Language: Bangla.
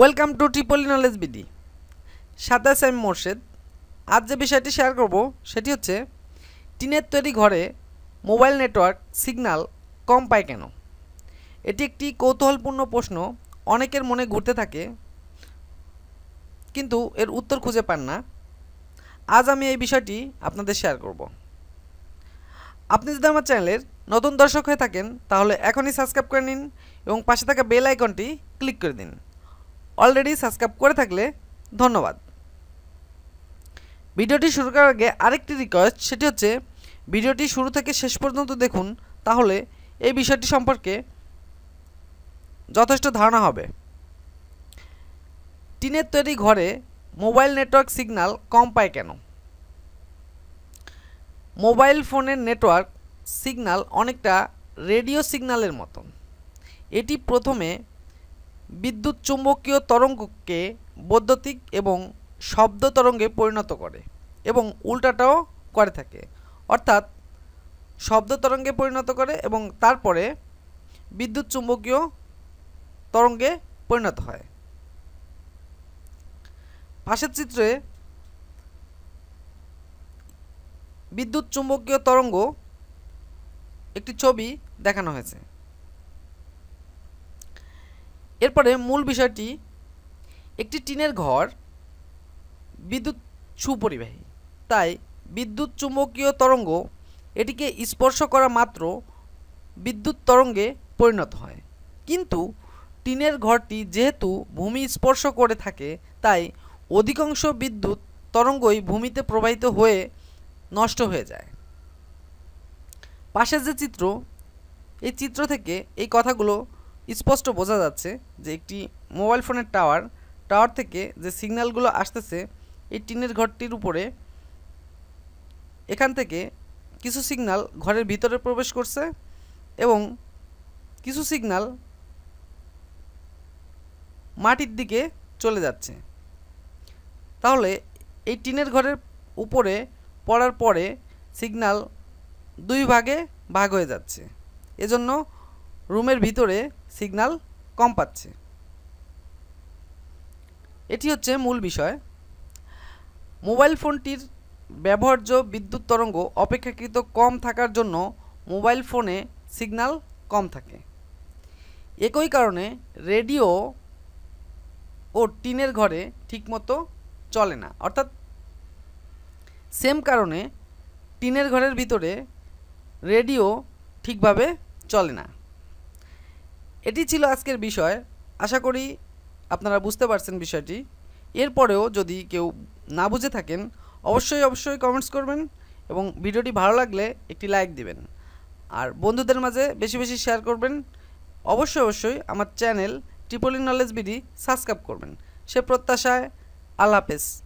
welcome to triple knowledge BD সাথে আছে আমি মোর্শেদ আজ যে বিষয়টি শেয়ার করব সেটি হচ্ছে টিনের তৈরি ঘরে মোবাইল নেটওয়ার্ক সিগন্যাল কম পায় কেন এটি একটি কৌতূহলপূর্ণ প্রশ্ন অনেকের মনে ঘুরতে থাকে কিন্তু এর উত্তর খুঁজে পান না আজ আমি এই বিষয়টি আপনাদের শেয়ার করব আপনি যদি আমার চ্যানেলের নতুন দর্শক হয়ে থাকেন তাহলে এখনই সাবস্ক্রাইব করে নিন এবং পাশে থাকা বেল আইকনটি ক্লিক করে দিন অলরেডি সাবস্ক্রাইব করে থাকলে ধন্যবাদ ভিডিওটি শুরু করার আগে আরেকটি রিকোয়েস্ট সেটি হচ্ছে ভিডিওটি শুরু থেকে শেষ পর্যন্ত দেখুন তাহলে এই বিষয়টি সম্পর্কে যথেষ্ট ধারণা হবে টিনের তৈরি ঘরে মোবাইল নেটওয়ার্ক সিগন্যাল কম পায় কেন মোবাইল ফোনের নেটওয়ার্ক সিগন্যাল অনেকটা রেডিও সিগন্যালের মতন এটি প্রথমে বিদ্যুৎ চুম্বকীয় তরঙ্গকে বৈদ্যুতিক এবং শব্দ তরঙ্গে পরিণত করে এবং উল্টাটাও করে থাকে অর্থাৎ শব্দ তরঙ্গে পরিণত করে এবং তারপরে বিদ্যুৎ চুম্বকীয় তরঙ্গে পরিণত হয় পাশের চিত্রে বিদ্যুৎ চুম্বকীয় তরঙ্গ একটি ছবি দেখানো হয়েছে এরপরে মূল বিষয়টি একটি টিনের ঘর বিদ্যুৎ সুপরিবাহী তাই বিদ্যুৎ চুম্বকীয় তরঙ্গ এটিকে স্পর্শ করা মাত্র বিদ্যুৎ তরঙ্গে পরিণত হয় কিন্তু টিনের ঘরটি যেহেতু ভূমি স্পর্শ করে থাকে তাই অধিকাংশ বিদ্যুৎ তরঙ্গই ভূমিতে প্রবাহিত হয়ে নষ্ট হয়ে যায় পাশের যে চিত্র এই চিত্র থেকে এই কথাগুলো স্পষ্ট বোঝা যাচ্ছে যে একটি মোবাইল ফোনের টাওয়ার টাওয়ার থেকে যে সিগন্যালগুলো আসতেছে এই টিনের ঘরটির উপরে এখান থেকে কিছু সিগনাল ঘরের ভিতরে প্রবেশ করছে এবং কিছু সিগনাল মাটির দিকে চলে যাচ্ছে তাহলে এই টিনের ঘরের উপরে পড়ার পরে সিগনাল দুই ভাগে ভাগ হয়ে যাচ্ছে এজন্য রুমের ভিতরে সিগন্যাল কম পাচ্ছে এটি হচ্ছে মূল বিষয় মোবাইল ফোনটির ব্যবহার্য বিদ্যুৎ তরঙ্গ অপেক্ষাকৃত কম থাকার জন্য মোবাইল ফোনে সিগন্যাল কম থাকে একই কারণে রেডিও ও টিনের ঘরে ঠিকমতো চলে না অর্থাৎ সেম কারণে টিনের ঘরের ভিতরে রেডিও ঠিকভাবে চলে না এটি ছিল আজকের বিষয় আশা করি আপনারা বুঝতে পারছেন বিষয়টি এরপরেও যদি কেউ না বুঝে থাকেন অবশ্যই অবশ্যই কমেন্টস করবেন এবং ভিডিওটি ভালো লাগলে একটি লাইক দিবেন আর বন্ধুদের মাঝে বেশি বেশি শেয়ার করবেন অবশ্যই অবশ্যই আমার channel triple knowledge BD subscribe করবেন সে প্রত্যাশায় আল্লাহ হাফেজ